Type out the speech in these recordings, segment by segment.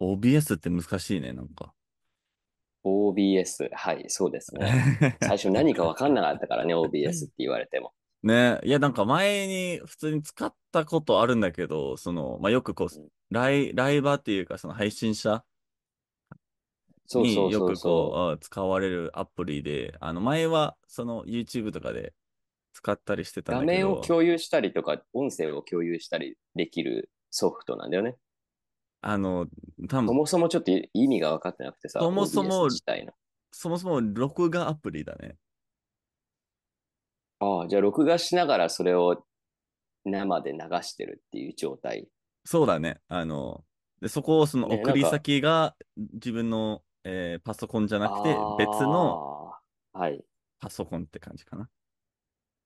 OBS って難しいね、なんか。OBS。はい、そうですね。最初何か分かんなかったからね、OBS って言われても。ねいや、なんか前に普通に使ったことあるんだけど、その、まあ、よくこう、ライ、ライバーっていうか、その配信者そうそうによくこう、使われるアプリで、あの、前はその YouTube とかで使ったりしてたんだけど。面を共有したりとか、音声を共有したりできるソフトなんだよね。あの、たぶん。そもそもちょっと意味が分かってなくてさ、そもそも自体の。そもそも録画アプリだね。ああ、じゃあ録画しながらそれを生で流してるっていう状態。そうだね。あの、でそこをその送り先が自分の、えーパソコンじゃなくて、別のはい。パソコンって感じかな。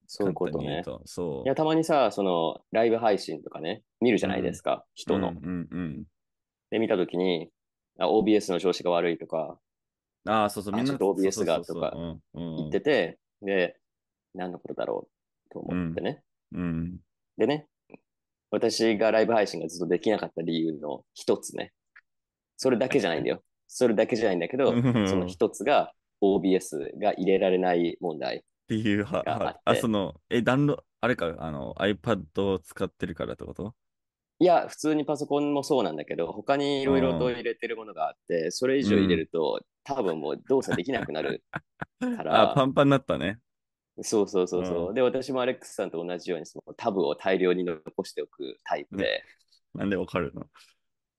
そういうことね。と。そう。いや、たまにさ、その、ライブ配信とかね、見るじゃないですか、人の。うんうんうん。で見たときに、あ、OBS の調子が悪いとか、ああ、そうそう、みんな。OBS がとか言ってて、で、何のことだろうと思ってね。うんうん、でね、私がライブ配信がずっとできなかった理由の一つね。それだけじゃないんだよ。それだけじゃないんだけど、その一つが OBS が入れられない問題っ。ていうは、あ、その、え、ダウンロあれか、あの、iPad を使ってるからってこといや、普通にパソコンもそうなんだけど、他にいろいろと入れてるものがあって、それ以上入れると、うん、多分もう動作できなくなるから。あ、パンパンになったね。そうそうそうそう、うん、で、私もアレックスさんと同じように、そのタブを大量に残しておくタイプで。なんでわかるの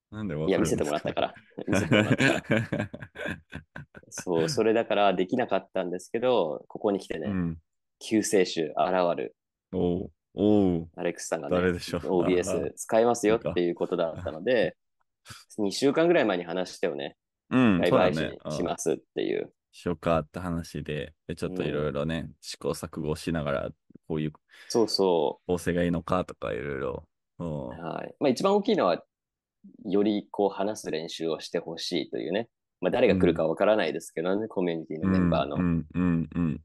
なんでわかるいや、見せてもらったから。から。そう、それだからできなかったんですけど、ここに来てね、うん、救世主現る。おおアレックスさんがね、誰でしょう OBS 使いますよっていうことだったので、2週間ぐらい前に話してをね、うん、ライブ配信しますっていう。しようかって話で、ちょっといろいろね、うん、試行錯誤しながら、こういうそうそう構成がいいのかとかいろいろ。はいまあ、一番大きいのは、よりこう話す練習をしてほしいというね、まあ、誰が来るかわからないですけどね、うん、コミュニティのメンバーの。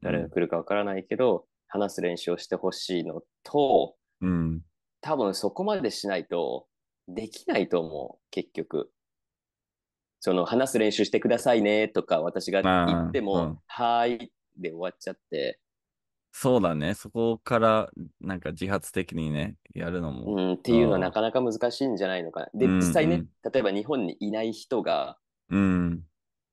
誰が来るかわからないけど、話す練習をしてほしいのと、うん、多分そこまでしないとできないと思う、結局。その話す練習してくださいねとか私が言っても、うん、はいで終わっちゃって。そうだね、そこからなんか自発的にね、やるのも。うん、っていうのはなかなか難しいんじゃないのかな。で、うんうん、実際ね、例えば日本にいない人が、うん、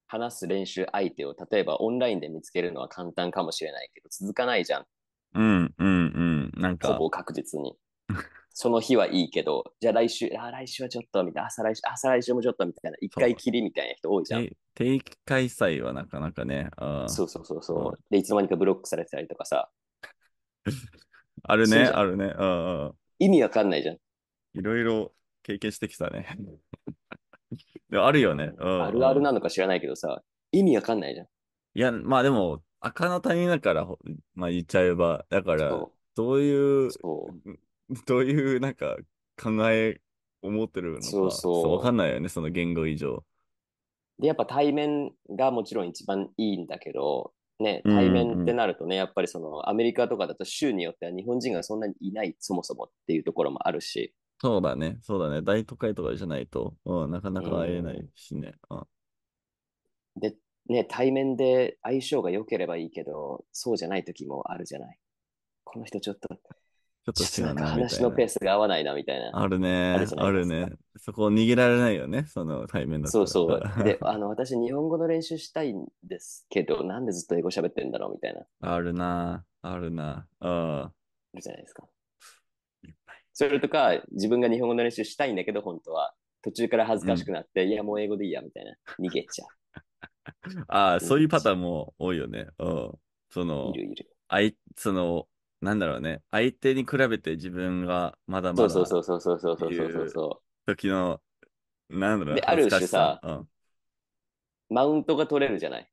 話す練習相手を例えばオンラインで見つけるのは簡単かもしれないけど、続かないじゃん。うんうんうん。なんほか、ぼ確実に。その日はいいけど、じゃあ来週、あ、来週はちょっと、みたいな、朝来週、朝来週もちょっと、みたいな、一回きりみたいな人多いじゃん。定期開催はなかなかね、あーそうそうそうそう、で、いつの間にかブロックされてたりとかさ、あるね、あるね。うんうん意味わかんないじゃん。いろいろ経験してきたね。でもあるよね。うあるあるなのか知らないけどさ、意味わかんないじゃん。いや、まあでも、赤の他人だから、まあ言っちゃえば、だから、どういう、う。どういうなんか考え思ってるのか、そうそうわかんないよね、その言語以上。で、やっぱ対面がもちろん一番いいんだけど、ね、対面ってなるとね、やっぱりそのアメリカとかだと州によっては日本人がそんなにいない、そもそもっていうところもあるし、そうだね、そうだね。大都会とかじゃないと、うん、なかなか会えないしね。うんで、ね、対面で相性が良ければいいけど、そうじゃない時もあるじゃない。この人ちょっと、ちょっと違うな話のペースが合わないなみたいな。あるねあるね。そこを逃げられないよね、その対面の。そうそう。で、あの、私、日本語の練習したいんですけど、なんでずっと英語喋ってんだろうみたいな。あるなあるなうん。あるじゃないですか。それとか、自分が日本語の練習したいんだけど、本当は、途中から恥ずかしくなって、うん、いや、もう英語でいいや、みたいな。逃げちゃう。ああ、そういうパターンも多いよね。うん。その、いるいる。あい、その、なんだろうね。相手に比べて自分がまだまだ。そうそうそうそうそうそうそうそう。時の、なんだろうね。で、ある種さ、うん、マウントが取れるじゃない。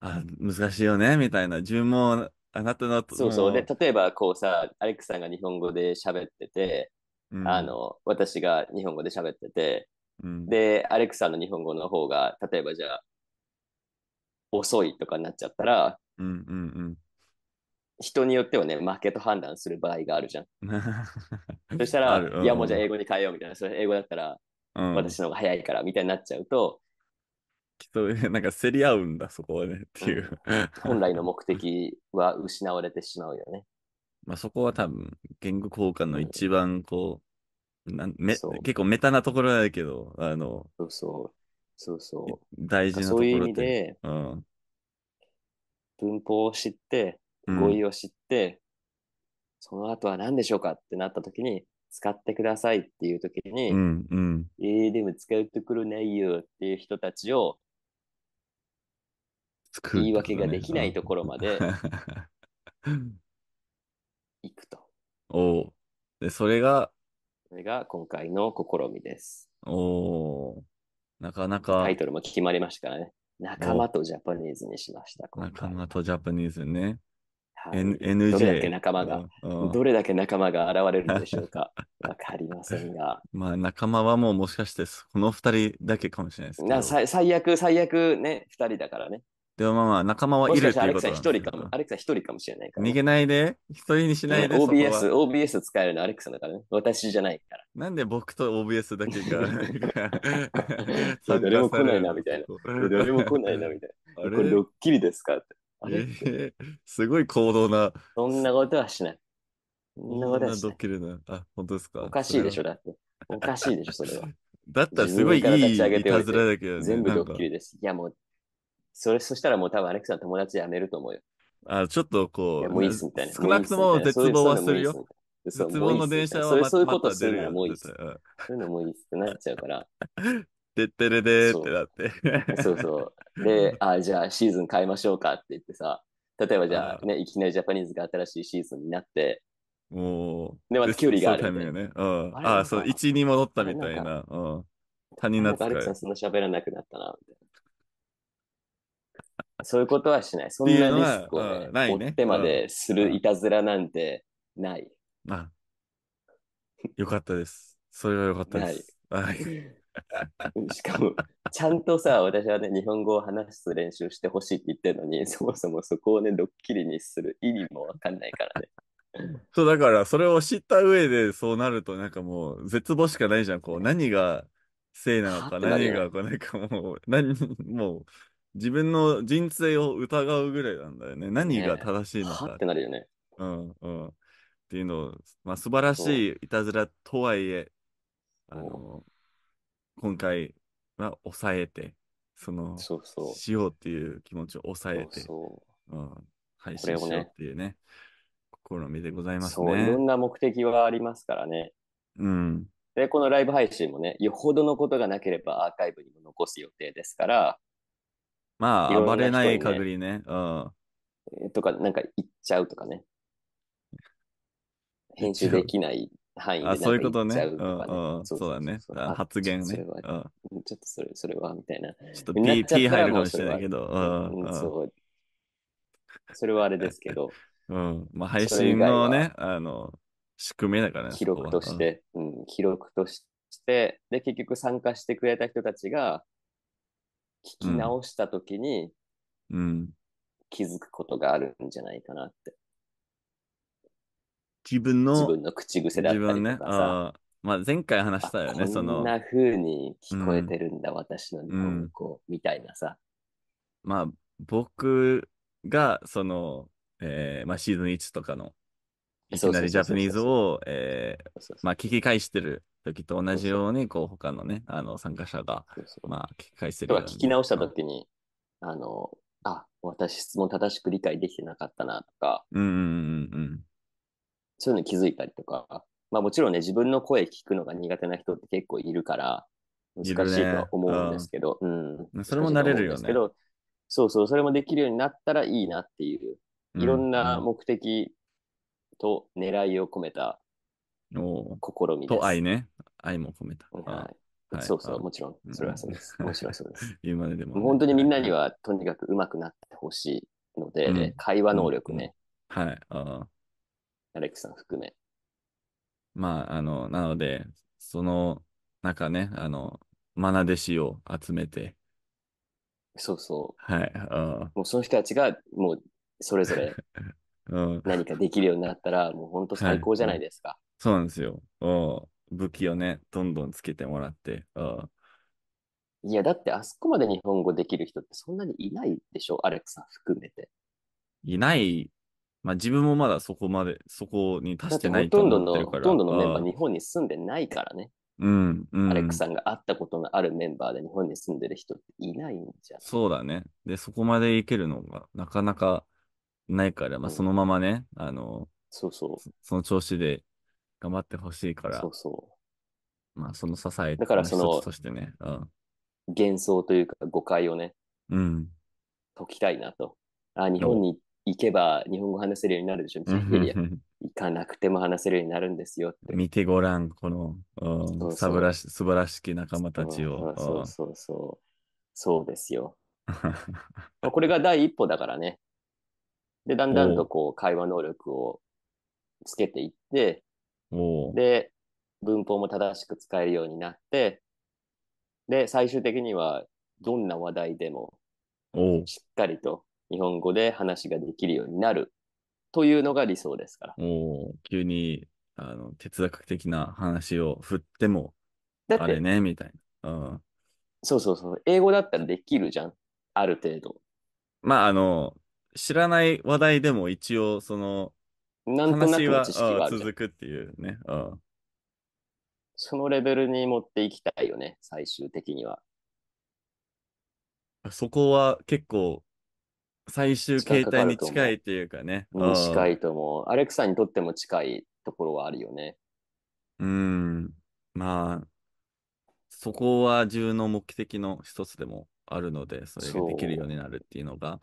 あ、難しいよね、みたいな。自分も、あなたの。そうそう。で、例えば、こうさ、アレックさんが日本語で喋ってて、うん、あの、私が日本語で喋ってて、うん、で、アレックさんの日本語の方が、例えばじゃあ、遅いとかになっちゃったら、うんうんうん、人によってはね、負けと判断する場合があるじゃん。そしたら、いや、もうじゃあ英語に変えようみたいな、それ英語だったら、私の方が早いからみたいになっちゃうと、きっと、なんか競り合うんだ、そこはね、っていう。本来の目的は失われてしまうよね。まあ、そこは多分、言語交換の一番こう、うん、なめ結構メタなところだけど、あの、そうそうそうそう。大事なところそういう意味で、うん、文法を知って、語彙を知って、うん、その後は何でしょうかってなった時に、使ってくださいっていう時に、うんうん、えー、でも使ってくる内容よっていう人たちを、言い訳ができないところまで、行くと。おでそれが、それが今回の試みです。おお。なかなか。タイトルも決まりましたからね。仲間とジャパニーズにしました。仲間とジャパニーズね。はい、NJ。どれだけ仲間が、どれだけ仲間が現れるんでしょうか。わかりませんが。まあ仲間はもうもしかしてこの二人だけかもしれないですけど。最悪、最悪ね、二人だからね。でもまあ仲間はいるっていうことなんですけど。アレクサ一人かも、アレクサ一人かもしれないから。逃げないで、一人にしないで。うん、OBS、OBS 使えるのアレクサだからね。私じゃないから。なんで僕と OBS だけが。ど れも来ないな、みたいな。どれも来ないな、みたいな。これドッキリですかって。あれ、すごい行動な。そんなことはしない。そんなことはしない。ドッキリな。あ、本当ですか。おかしいでしょ、だって。おかしいでしょ、それは。だったらすごいいいいたずらだけど、ね、全部ドッキリです。いや、もうそれ、そしたらもう多分アレックスの友達辞めると思うよ。あ、ちょっとこう、もういいっすみたいな。少なくとも絶望はするよ。絶望の電車はまそういうことするのもいいっす。そういうのもいいっすってなっちゃうから。で ってれでーってなって。そうそうで、あ、じゃあシーズン変えましょうかって言ってさ、例えばじゃあね、いきなりジャパニーズが新しいシーズンになって、もう。で、また距離がある、うん。ああ、そう、1に戻ったみたいな。うん。他人なって。アレクさんそんな喋らなくなったな、みたいな。そういうことはしない。そんなリスクをね、ね追ってまでするいたずらなんてない。あよかったです。それはよかったです。はい。しかも、ちゃんとさ、私はね、日本語を話す練習してほしいって言ってるのに、そもそもそこをね、ドッキリにする意味もわかんないからね。そう、だから、それを知った上で、そうなると、なんかもう、絶望しかないじゃん。こう、何が、せいなのか、何が、こう、なんかもう、何、もう、自分の人生を疑うぐらいなんだよね。何が正しいのか。ね、ってなるよね。うんうん。っていうのを、まあ、素晴らしいいたずらとはいえ、あの、今回は抑えて、そのそうそう、しようっていう気持ちを抑えて、ううん、配信しようっていうね、ね試みでございますね。そう、いろんな目的はありますからね。うん。で、このライブ配信もね、よほどのことがなければアーカイブにも残す予定ですから、まあ、暴れない限りね。うん。とか、なんか言っちゃうとかね。編集できない範囲でそういうことね。そうだね。発言ね。ちょっとそれ、それは、みたいな。ちょっと P 入るかもしれないけど。そう。それはあれですけど。うん。まあ、配信のね、あの、仕組みだからね。記録として、うん、記録として、で、結局参加してくれた人たちが、聞き直したときに、うん。気づくことがあるんじゃないかなって。自分の自分の口癖だったりとかね、あまあ、前回話したよね、その。こんな風に聞こえてるんだ、うん、私の日本語、みたいなさ。まあ、僕が、その、えーまあ、シーズン1とかの、いきなりジャパニーズを、えー、まあ、聞き返してる時と同じように、こう、他のね、あの、参加者が、まあ、聞き返しる聞き直した時に、あの、あ、私質問正しく理解できてなかったなとか、うんうんうんうん。そういうの気づいたりとか、まあもちろんね、自分の声聞くのが苦手な人って結構いるから、難しいとは思うんですけど、ね、うん。それも慣れるよね。けど、そうそう、それもできるようになったらいいなっていう、いろんな目的と狙いを込めたお試みです。と愛ね。愛も込めた。はい、はい、そうそう、もちろん、それはそうです。面白いそうです。言うまででも、ね、本当にみんなにはとにかくうまくなってほしいので、うん、会話能力ね。うんうん、はい。あアレックさん含め。まあ、あの、なので、その中ね、あの、マナ弟子を集めて。そうそう。はい。あもうその人たちが、もう、それぞれ、何かできるようになったら、もう本当最高じゃないですか。そうなんですよ。うん武器をね、どんどんつけてもらって。うんいや、だってあそこまで日本語できる人ってそんなにいないでしょ、アレックさん含めて。いない、まあ自分もまだそこまで、そこに達してないとんど思っの、てるほから。とんどのメンバー、日本に住んでないからね。うん、うん。アレックさんが会ったことのあるメンバーで日本に住んでる人っていないんじゃそうだね。で、そこまで行けるのがなかなかないから、まあ、そのままね、あの、そうそう。その調子で頑張ってほしいから、そうそう。まあ、その支えだからそのとしてね、うん、幻想というか誤解をね、うん、解きたいなと。あ、日本に行けば日本語話せるようになるでしょ、行かなくても話せるようになるんですよって。見てごらん、この、うん、素晴らし素晴らしき仲間たちを。そうそうそう。そうですよ。これが第一歩だからね。で、だんだんとこう会話能力をつけていって、で、文法も正しく使えるようになって、で、最終的にはどんな話題でもしっかりと日本語で話ができるようになるというのが理想ですから。お急にあの哲学的な話を振ってもあれねみたいな、うん。そうそうそう。英語だったらできるじゃん。ある程度。まああの知らない話題でも一応そのなんとなく知識がある続くっていうね。そのレベルに持っていきたいよね、最終的には。そこは結構最終形態に近いっていうかね。かか近いと思う。アレクサにとっても近いところはあるよね。うん。まあ、そこは自分の目的の一つでもあるので、それができるようになるっていうのが、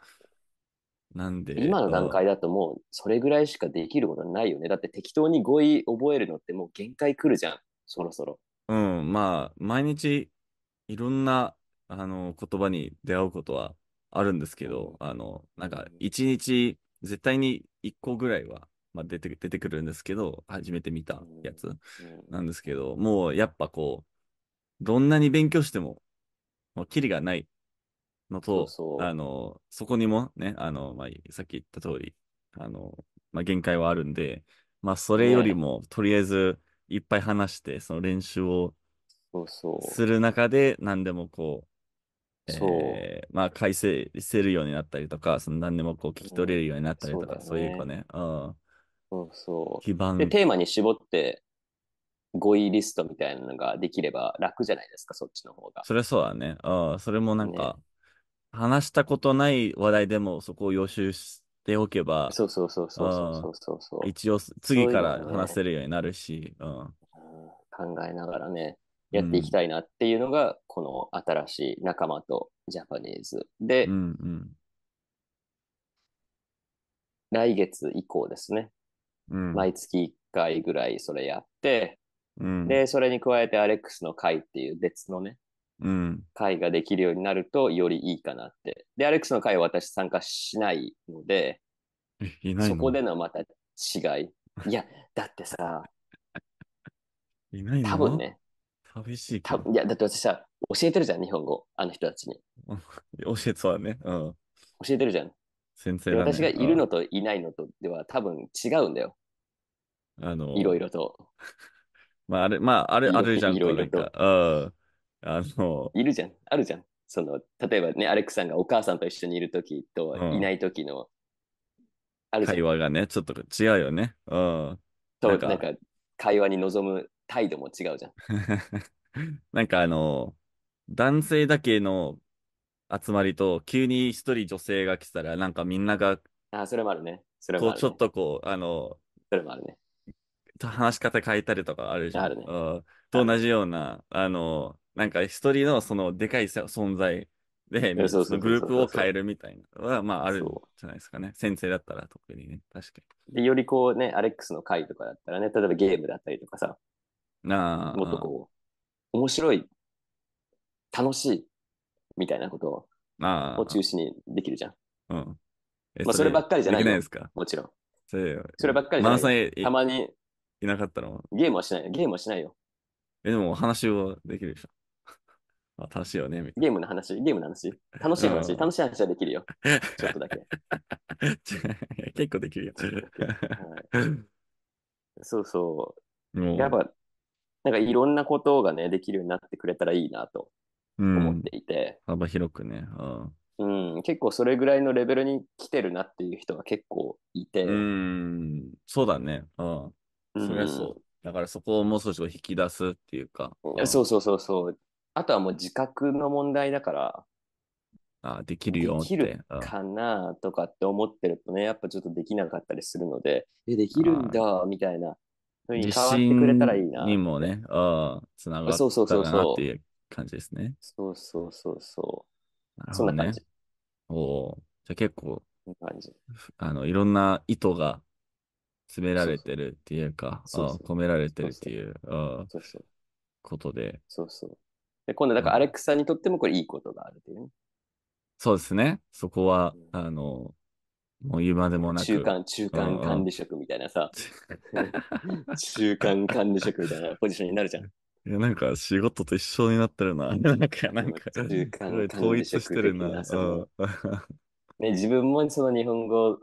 なんで。今の段階だともうそれぐらいしかできることないよね。だって適当に語彙覚えるのってもう限界来るじゃん、そろそろ。うん、まあ、毎日いろんなあの言葉に出会うことはあるんですけど、あの、なんか一日絶対に1個ぐらいは、まあ、出て出てくるんですけど、初めて見たやつなんですけど、もうやっぱこう、どんなに勉強しても、もうキリがないのと、そうそうあの、そこにもね、あの、まあ、さっき言った通り、あの、まあ、限界はあるんで、まあ、それよりも、とりあえず、いっぱい話して、その練習をする中で、何でもこう、そうえー、まあ、改正せるようになったりとか、その何でもこう聞き取れるようになったりとか、うんそうね、そういうかね、うん。そうそう。基盤。で、テーマに絞って、語彙リストみたいなのができれば楽じゃないですか、そっちの方が。それそうだね。あ、それもなんか、ね話したことない話題でもそこを予習しておけば、そうそうそうそうそうそうそう。一応次から話せるようになるし、ううね、うん、考えながらね、やっていきたいなっていうのが、うん、この新しい仲間とジャパニーズで、うんうん、来月以降ですね、うん、毎月1回ぐらいそれやって、うん、で、それに加えてアレックスの会っていう別のね、会ができるようになるとよりいいかなって。で、アレックスの会は私参加しないので、のそこでのまた違い。いや、だってさ、いないの多分ね。寂しい多分いや、だって私さ、教えてるじゃん、日本語、あの人たちに。教えてそね。うん。教えてるじゃん。先生、ね、私がいるのといないのとでは多分違うんだよ。あの、いろいろと。まあ、あれ、まあ、あれ、あれじゃん、いろいろと。あの、いるじゃん。あるじゃん。その、例えばね、アレックさんがお母さんと一緒にいるときといないときの、ある会話がね、ちょっと違うよね。うん。なんか、会話に臨む態度も違うじゃん。なんかあの、男性だけの集まりと、急に一人女性が来たら、なんかみんなが、あ、それもあるね。それもある、ね、こう、ちょっとこう、あの、それもあるねちょっとこうあのそれもあるね話し方変えたりとかあるじゃん。あるね。うん、と同じような、あの、なんか一人のそのでかい存在で、グループを変えるみたいなのは、まああるじゃないですかね。先生だったら特にね、確かに。で、よりこうね、アレックスの回とかだったらね、例えばゲームだったりとかさ、なもっとこう、面白い、楽しい、みたいなことを中心にできるじゃん。うん。まあ、そればっかりじゃない。ですか。もちろん。それそればっかりじゃない。まあ、たまに。いなかったのゲームはしないよ。ゲームはしないよ。え、でもお話はできるでしょ。あ楽しいよね、みたいゲームの話、ゲームの話。楽しい話、うん楽しい話はできるよ。ちょっとだけ。結構できるよ。はいそうそうう。やっぱ、なんかいろんなことがね、できるようになってくれたらいいなとう思っていて、幅広くね。あうん、結構それぐらいのレベルに来てるなっていう人が結構いて、うん、そうだね。うん、そりゃそう。だからそこをもう少しこう引き出すっていうか。んそうそうそうそう。あとはもう自覚の問題だから、あできるよできるかなとかって思ってるとね、やっぱちょっとできなかったりするので、え、できるんだ、みたいな。変わってくれたらいいな。にもね、つながったなっていう感じですね。そうそうそうそう。ね、そう。な感おお、じゃあ結構、あの、いろんな意図が詰められてるっていうか、そうそうそう込められてるっていうことで。そうそう。で今度、だからアレクサにとってもこれいいことがあるというね。そうですね。そこは、あの、もう言うまでもなく。中間、中間管理職みたいなさ。中間管理職みたいなポジションになるじゃん。いや、なんか仕事と一緒になってるな。なんか、なんか、中間統一してるな。ね、自分もその日本語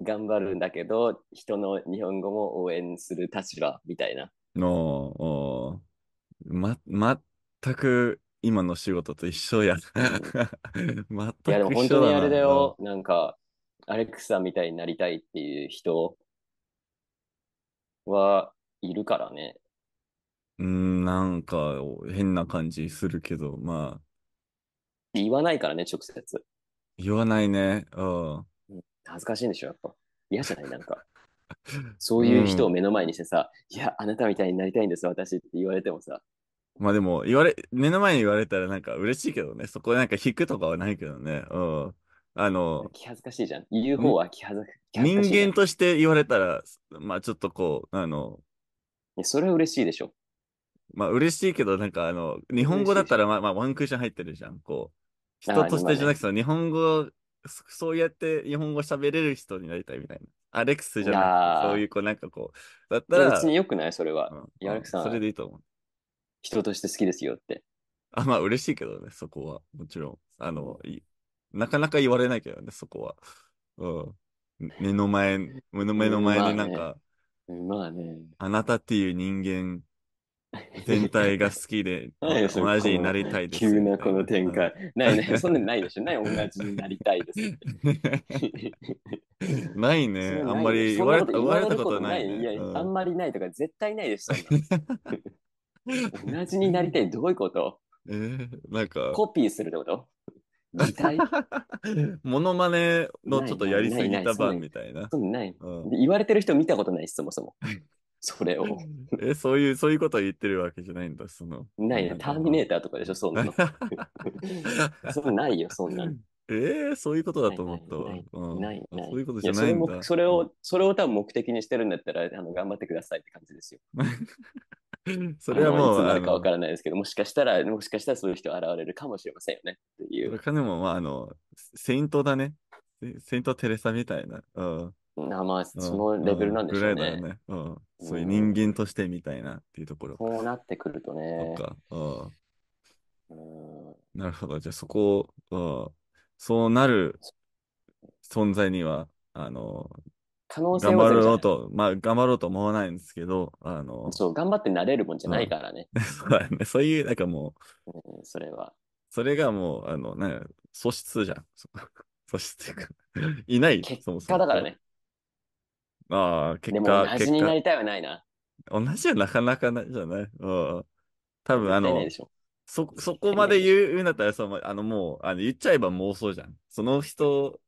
頑張るんだけど、人の日本語も応援する立場みたいな。の、ま、ま、全く今の仕事と一緒や。全く いやでも本当にあれだよ、なんか、アレクサみたいになりたいっていう人はいるからね。うん、なんか変な感じするけど、まあ。言わないからね、直接。言わないね。うん。恥ずかしいんでしょ、やっぱ。嫌じゃないなんか。そういう人を目の前にしてさ、うん、いや、あなたみたいになりたいんです、私って言われてもさ、まあでも、言われ、目の前に言われたらなんか嬉しいけどね。そこでなんか引くとかはないけどね。うん。あの、気恥ずかしいじゃん。言う方は気恥ずかしい。人間として言われたら、まあちょっとこう、あの、いやそれは嬉しいでしょ。まあ嬉しいけど、なんかあの、日本語だったらまあ、まあ、ワンクッション入ってるじゃん。こう、人としてじゃなくて、日本語、そうやって日本語喋れる人になりたいみたいな。アレックスじゃなくて、そういうこう、なんかこう、だったら。別によくないそれは。うん、いや、アレックスさん。それでいいと思う。人として好きですよって。あ、まあ嬉しいけどね、そこは。もちろん。あの、なかなか言われないけどね、そこは。うん。目の前、目の目の前でなんか、まあね。まあねあなたっていう人間全体が好きで、同じになりたいです。急なこの展開。ないね。そんなないでしょ。ない同じになりたいです。ないね。あんまり言われたことない、いや、あんまりないとか絶対ないです。同じになりたい、どういうことえー、なんか。コピーするってこと モノマネのちょっとやりすぎた番みたいな。ない、言われてる人見たことないそもそも。それを。え、そういう、そういうこと言ってるわけじゃないんだ、その。ないね、ターミネーターとかでしょ、そんなの。そんないよ、そんなの。えー、そういうことだと思ったわ。ない、ない。そういうことじゃないんだ。それを、それを多分目的にしてるんだったら、あの、頑張ってくださいって感じですよ。それはもう。いるかわからないですけど、もしかしたら、もしかしたらそういう人現れるかもしれませんよねっていう。彼も、まあ、あの、セイントだね。セイントテレサみたいな。うん。あまあ、そのレベルなんでしょうね。うん、ね、うん。そういう人間としてみたいなっていうところ。そうなってくるとね。そっか。うん。なるほど。じゃあそこを、うん、そうなる存在には、あの、可能性は頑張ろうと、まあ、頑張ろうと思わないんですけど、あの。そう、頑張ってなれるもんじゃないからね。そうね。そういう、なんかもう、うん、それは。それがもう、あの、ね、素質じゃん。素質っていうか、いない、結果だからね。ああ、結果。同じになりたいはないな。同じはなかなかないじゃないうん。多分、あの、そ、そこまで言うんだったら、その、あの、もう、あの言っちゃえば妄想じゃん。その人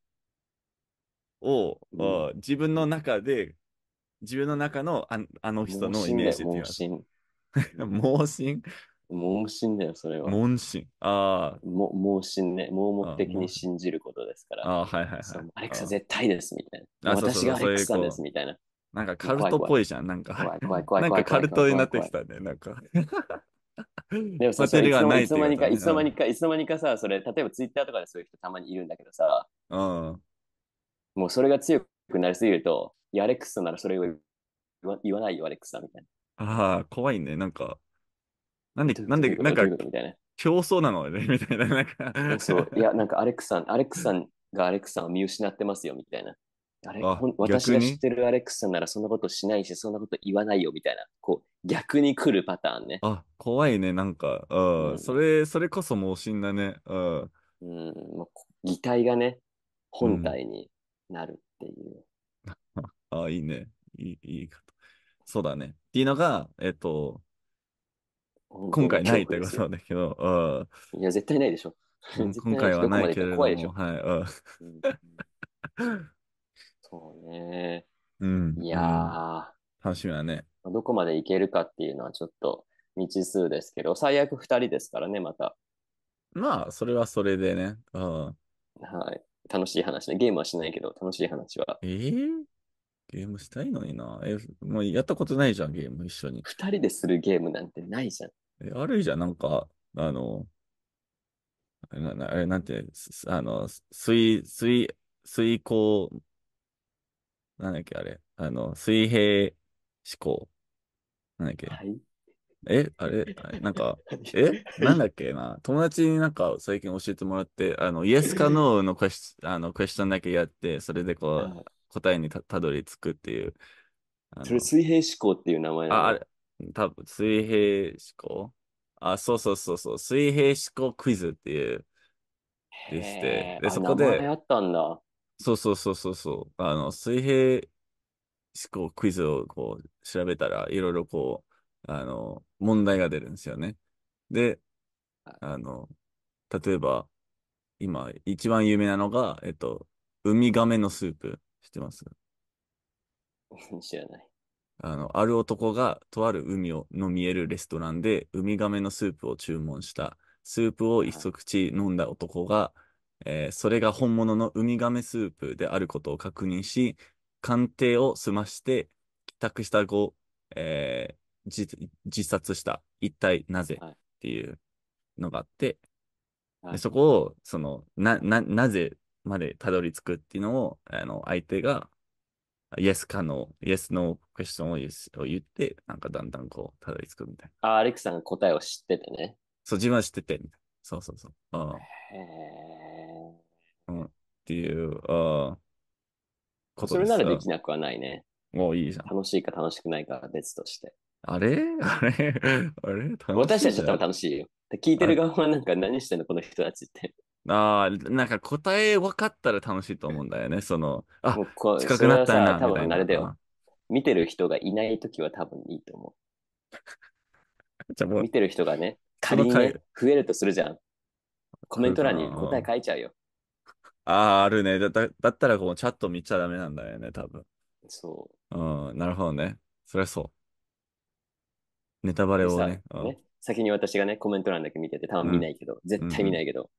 を、うん、自分の中で、自分の中のああの人のイメージっていう盲信 盲信だよ、それは。盲信。ああ。盲信ね。盲目的に信じることですから。ああ、はいはいはい。アレクサ絶対です、みたいな。あ私がアレクサです、みたいな。なんかカルトっぽいじゃん。なんか、怖怖怖いいいなんかカルトになってきたね。なんか。でもそれがないいつの間にか、いつの間にか、いつの間にかさ、それ、例えばツイッターとかでそういう人たまにいるんだけどさ、うん。もうそれが強くなりすぎると、いや、アレックスならそれを言わないよ、アレックスさんみたいな。ああ、怖いね。なんか、なんで、なんで、なんか、競争なのね、みたいな。なんかそう、いや、なんかアレックスさん、アレックスさんがアレックスさんを見失ってますよ、みたいな。あれ私が知ってるアレックスさんならそんなことしないし、そんなこと言わないよみたいな、こう逆に来るパターンね。あ、怖いね、なんか、うん、それ、それこそ盲信だね。うん。うん、もう擬態がね、本体になるっていう。あ あ、いいね。いい、いいかと。そうだね。っていうのが、えっと、今回ないということなんだけど、うん。いや、絶対ないでしょ。今回はないけれども、はい、うん。そうね。うん。いやー。楽しみだね。どこまでいけるかっていうのはちょっと未知数ですけど、最悪2人ですからね、また。まあ、それはそれでね。うん。はい。楽しい話ね。ゲームはしないけど、楽しい話は。えー、ゲームしたいのにな。え、もうやったことないじゃん、ゲーム一緒に。二人でするゲームなんてないじゃん。え、あるじゃん、なんか、あの、あれ、なあれなんて、あの、水、水、水耕、なんだっけ、あれ、あの、水平思考。なんだっけ。はいえあれなんか、えなんだっけな 友達になんか最近教えてもらって、あの、イエスかノー のクエスあのクエスチョンだけやって、それでこう、答えにたたどり着くっていう。それ水平思考っていう名前あ、あれ、多分水平思考あ、そうそうそうそう、水平思考クイズっていう、でして、で、そこで、あったんだ。そうそうそうそうそう、あの、水平思考クイズをこう調べたら、いろいろこう、あの、問題が出るんですよね。で、あの、例えば、今、一番有名なのが、えっと、ウミガメのスープ、知ってます 知らない。あの、ある男が、とある海をの見えるレストランで、ウミガメのスープを注文した。スープを一足口飲んだ男が、えーそれが本物のウミガメスープであることを確認し、鑑定を済まして、帰宅した後、えー自殺した。一体なぜっていうのがあって、はい、そこを、その、な、な、なぜまでたどり着くっていうのを、あの、相手が、イエスかの、イエスのクエスチョンを言って、なんかだんだんこう、たどり着くみたいな。あ、アレクさんが答えを知っててね。そう、自分は知ってて、みたいな。そうそうそう。あへうん。っていう、あことですそれならできなくはないね。もういいじゃん。楽しいか楽しくないかは別として。あれ あれあれ私たちは楽しいよ。聞いてる側はなんか何してんのこの人たちって。ああ、なんか答え分かったら楽しいと思うんだよね。その、あ、こ近くなったな多分あれだよ。見てる人がいないときは多分いいと思う。じゃもう見てる人がね、仮に、ね、増えるとするじゃん。コメント欄に答え書いちゃうよ。ああ、あるねだ。だったらこうチャット見ちゃダメなんだよね、多分。そう。うん、なるほどね。そりゃそう。ネタバレをね。ね先に私がね、コメント欄だけ見てて、ぶん見ないけど、絶対見ないけど。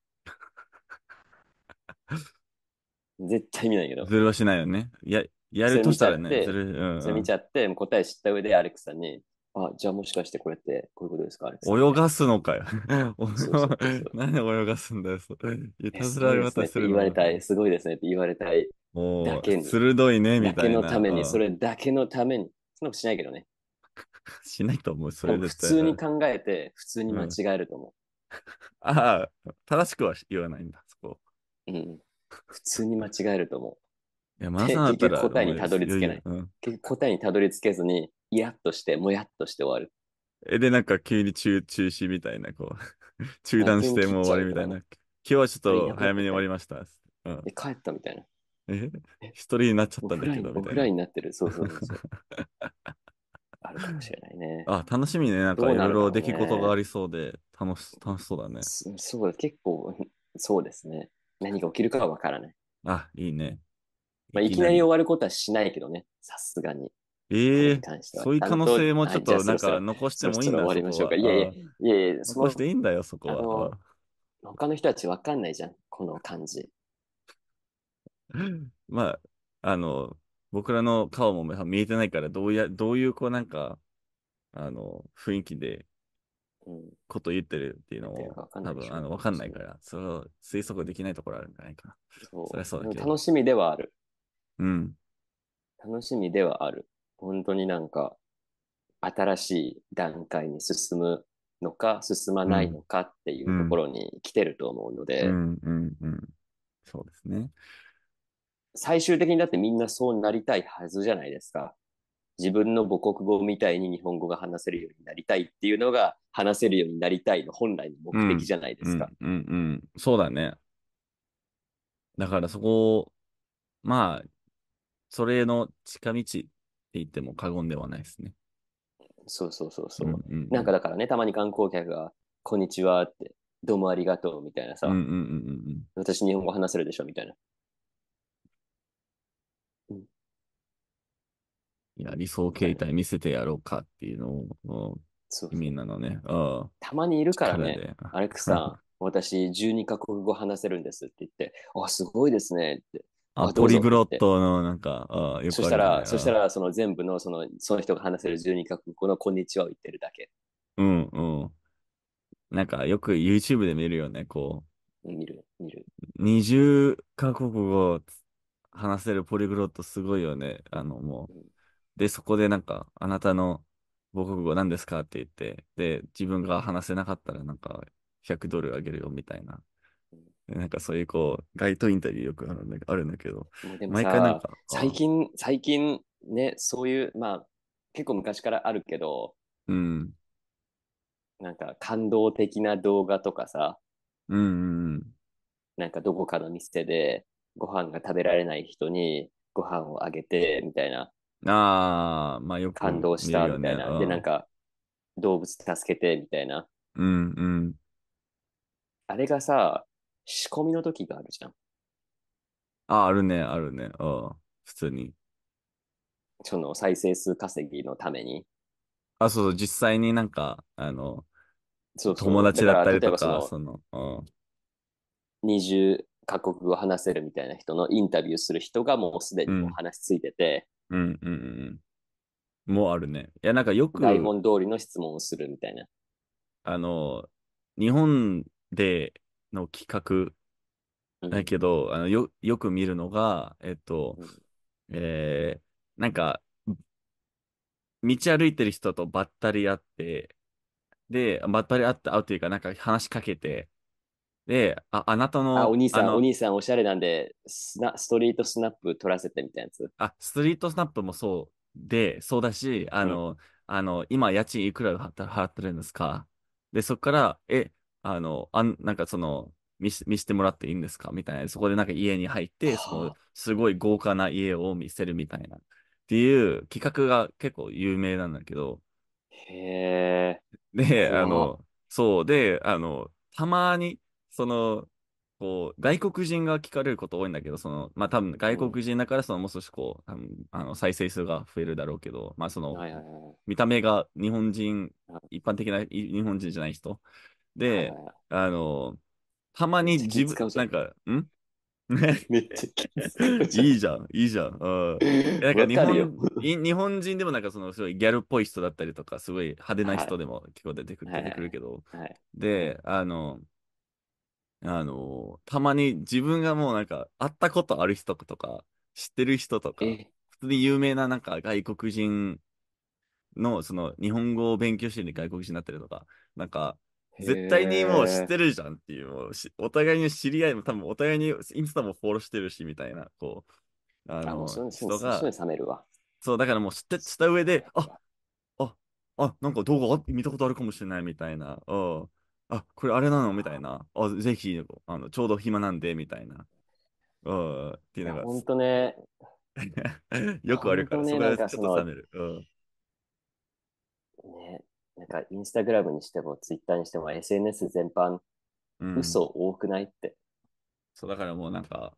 絶対見ないけど。ズルはしないよね。ややるとしたらね。それ見ちゃって、う答え知った上でアレクさんに、あ、じゃあもしかしてこれってこういうことですか泳がすのかよ。何 で泳がすんだよ。いたずらたする言われたい、すごいですねって言われたい。だけに。鋭いね、みたいな。だけのために、それだけのために。そんなことしないけどね。しないと思う、それで普通に考えて、普通に間違えると思う。うん、ああ、正しくは言わないんだ、そこ。うん。普通に間違えると思う。いや、まだ答えにたどり着けない。うん、答えにたどり着けずに、イラッとして、もやっとして終わる。え、で、なんか急に中中止みたいな、こう、中断してもう終わりみたいな。今日はちょっと早めに終わりました。うん、帰ったみたいな。え一人になっちゃったんだけどみたいな。になってる。そうそうそう かもしれないね。あ、楽しみね。なんかいろいろ出来事がありそうで、楽し楽しそうだね。そう、結構、そうですね。何が起きるかはわからない。あ、いいね。まあ、いきなり終わることはしないけどね、さすがに。ええー、そういう可能性もちょっとなんか残してもいいんだ終わりましょうか。いやいや、いやいや、残していいんだよ、そこは。他の人たちわかんないじゃん、この感じ。まあ、あの、僕らの顔も見えてないから、どうや、どういう、こうなんか、あの、雰囲気で、こと言ってるっていうのを、うん、多分、あの、わかんないから、それを推測できないところあるんじゃないかな。そう。そそうだけど。楽しみではある。うん。楽しみではある。本当になんか、新しい段階に進むのか、進まないのかっていうところに来てると思うので。うん、うん、うん、そうですね。最終的にだってみんなそうなりたいはずじゃないですか。自分の母国語みたいに日本語が話せるようになりたいっていうのが話せるようになりたいの本来の目的じゃないですか。うん、うん、うん、そうだね。だからそこまあ、それの近道って言っても過言ではないですね。そうそうそうそう。うんうん、なんかだからね、たまに観光客が、こんにちはって、どうもありがとうみたいなさ、うんうんうんうん、私日本語話せるでしょみたいな、いや、理想形態見せてやろうかっていうのを、そうみんなのね。たまにいるからね、アレックさん、私12カ国語話せるんですって言って、あ、すごいですねって。あ、ポリグロットのなんか、あよくそしたら、そしたら、その全部の、その、その人が話せる12カ国語のこんにちはを言ってるだけ。うんうん。なんか、よく YouTube で見るよね、こう。見る、見る。20カ国語話せるポリグロットすごいよね。あの、もう、で、そこでなんか、あなたの母国語何ですかって言って、で、自分が話せなかったらなんか、100ドルあげるよみたいな。なんかそういうこう、街頭インタビューよくあるんだあるんだけど、毎回なんか。最近、最近ね、そういう、まあ、結構昔からあるけど、うん。なんか感動的な動画とかさ、うんうんうん。なんかどこかの店でご飯が食べられない人にご飯をあげてみたいなああ、まあよく、感動したみたいな。で、なんか、動物助けてみたいな。うんうん。あれがさ、仕込みの時があるじゃん。あ、あるね、あるね。うん。普通に。その再生数稼ぎのために。あ、そうそう、実際になんか、あの、そう友達だったりとか、その、20カ国語話せるみたいな人のインタビューする人がもうすでに話ついてて、うんうんうん。もうあるね。いや、なんかよく、台本通りの質問をするみたいな。あの、日本での企画だけど、うん、あのよよく見るのが、えっと、うん、えー、なんか、道歩いてる人とばったり会って、で、ばったり会った会うというか、なんか話しかけて、で、ああなたの。あ、お兄さん、お兄さん、おしゃれなんでスナ、ストリートスナップ撮らせてみたいなやつ。あ、ストリートスナップもそうで、そうだし、あの、うん、あの今、家賃いくら払ってるんですかで、そこから、え、あの、あなんかその、見せ見せてもらっていいんですかみたいな、そこでなんか家に入って、そのすごい豪華な家を見せるみたいな、っていう企画が結構有名なんだけど。へえ。で、あの、そうで、あの、たまにその、こう、外国人が聞かれること多いんだけど、その、まあ多分外国人だから、その、もう少しこう、多分あの再生数が増えるだろうけど、まあその、はいはいはい見た目が日本人、一般的な日本人じゃない人。はいでは、いはいあの、たまに自分、なんか、ん めっちゃいいじゃん、いいじゃん。うんなんかわ日かるい日本人でもなんかそのすごいギャルっぽい人だったりとか、すごい派手な人でも結構出てくる,、はい出てくるけど、はいで、あの、あの、たまに自分がもうなんか、会ったことある人とか、知ってる人とか、普通に有名ななんか外国人の、その、日本語を勉強してる外国人になってるとか、なんか、絶対にもう知ってるじゃんっていう、もうお互いに知り合いも多分お互いにインスタもフォローしてるしみたいな、こう、あの、人が、そう、だからもう知って、した上で、あ、あ、あ、なんか動画見たことあるかもしれないみたいな、うん。あ、これあれなのみたいな。あ、ぜひ、あのちょうど暇なんで、みたいな。うん、っていうのが。本当ね。よくあるから、ね、それはちょっと冷める。うん、ね、なんかインスタグラムにしても、ツイッターにしても、SNS 全般、うん、嘘多くないって。そう、だからもうなんか、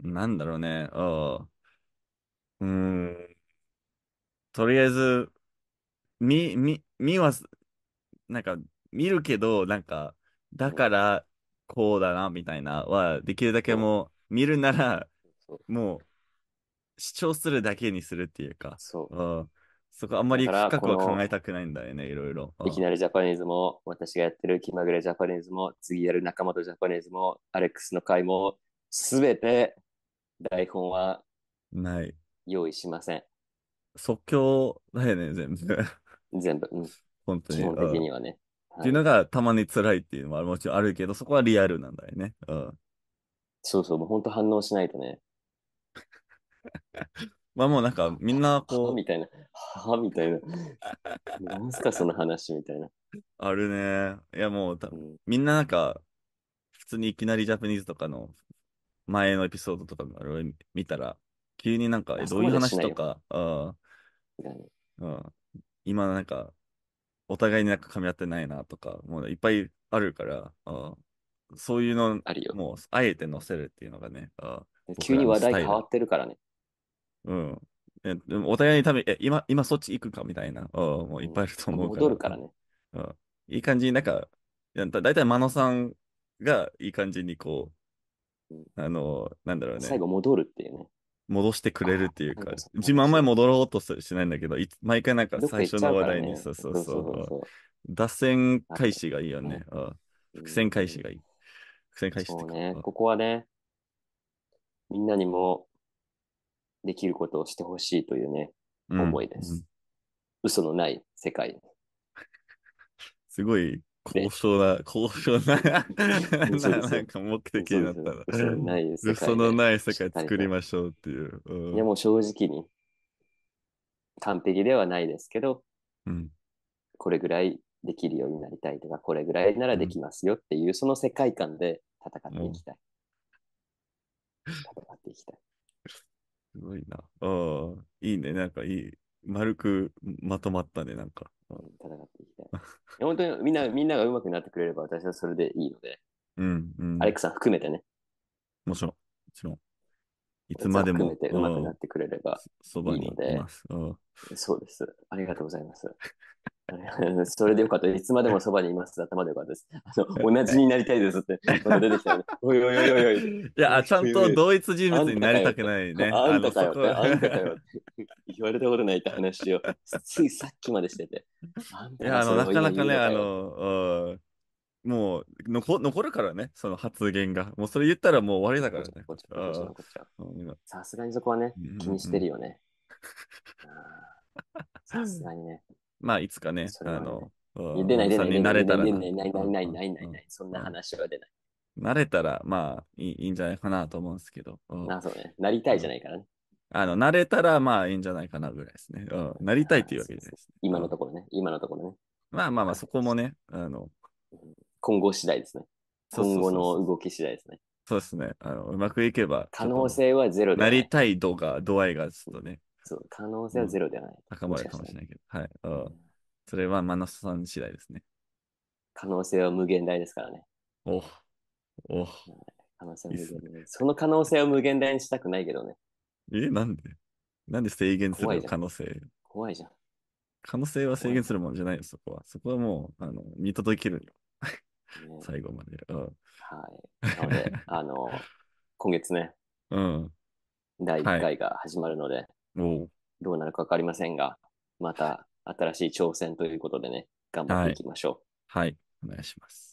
なんだろうね。うん。とりあえず、み、み、みは、なんか、見るけど、なんか、だからこうだな、みたいなは、できるだけもう、見るなら、もう、主張するだけにするっていうか、そう。うん、そこあんまり深くは考えたくないんだよね、いろいろ。いきなりジャパニーズも、私がやってる気まぐれジャパニーズも、次やる仲間とジャパニーズも、アレックスの会も、すべて台本はない用意しません。即興だよね、全部。全部、うん。本当に。基本的にはね。っていうのがたまに辛いっていうのはもちろんあるけど、そこはリアルなんだよね。うん。そうそう、もう本当反応しないとね。まあもうなんかみんなこう。みたいな。はみたいな。なんすかその話みたいな。あるね。いやもうたみんななんか普通にいきなりジャパニーズとかの前のエピソードとか見たら急になんかどういう話とか、うん、今なんかお互いになんか噛み合ってないなとか、もういっぱいあるから、あそういうの、あるよもう、あえて載せるっていうのがね、あ急に話題変わってるからね。うん。えでもお互いに多分え、今、今そっち行くかみたいな、あもういっぱいあると思うから。戻るからね。いい感じになんか、だだいたい真野さんがいい感じにこう、あの、なんだろうね。最後戻るっていうね。戻してくれるっていうか、自分あんまり戻ろうとしないんだけど、毎回なんか最初の話題に、そうそうそう脱線開始がいいよね。伏線開始がいい。伏線開始ってか、ここはね、みんなにもできることをしてほしいというね、思いです。う嘘のない世界。すごい高尚な、高尚な、なんか目的になったら。そのない世界。のない世界作りましょうっていう。うん、いや、もう正直に、完璧ではないですけど、うん、これぐらいできるようになりたいとか、これぐらいならできますよっていう、その世界観で戦っていきたい。戦っていきたい。すごいな。ああ、いいね。なんかいい、丸くまとまったね、なんか。戦っていきたい。本当にみんな、みんなが上手くなってくれれば私はそれでいいので。うん、うん。アレックさん含めてね。もちろん、もちろん。いつまでも。含めて上手くなってくれればいいので。そばにいます。そうです。ありがとうございます。それでよかった。いつまでもそばにいます。頭でよかったです。あの同じになりたいですって、また出てきたのい おいおいおいおい。いや、ちゃんと同一人物になりたくないね。あんたかよって、あんたかよって。言われたことないって話を、ついさっきまでしてて。いや、あの、なかなかね、あの、もう残残るからね、その発言が。もうそれ言ったらもう終わりだからね。さすがにそこはね、気にしてるよね。さすがにね。まあ、いつかね、あの、出ない出ない出ない出ない出ない出ない出ない出ないそんな話は出ない。なれたら、まあいい、いいんじゃないかなと思うんですけど。なそうね。なりたいじゃないからね。あの、なれたら、まあ、いいんじゃないかなぐらいですね。うん。なりたいっていうわけじゃないです、今のところね。今のところね。まあまあまあ、そこもね、あの、今後次第ですね。今後の動き次第ですね。そうですね。あのうまくいけば。可能性はゼロで、ね、なりたい度が、度合いがちょっとね、そう、可能性はゼロではない。高まるかもしれないけど。はい。うん。それはマナスさん次第ですね。可能性は無限大ですからね。おお可能性は無限大、ね。その可能性は無限大にしたくないけどね。え、なんでなんで制限する可能性。怖いじゃん。可能性は制限するもんじゃないよ、そこは。そこはもう、あの、見届けるよ。ね、最後まで。うん、はい。なので、あの、今月ね、うん。第1回が始まるので、はい、どうなるか分かりませんが、また新しい挑戦ということでね、頑張っていきましょう。はい、はい、お願いします。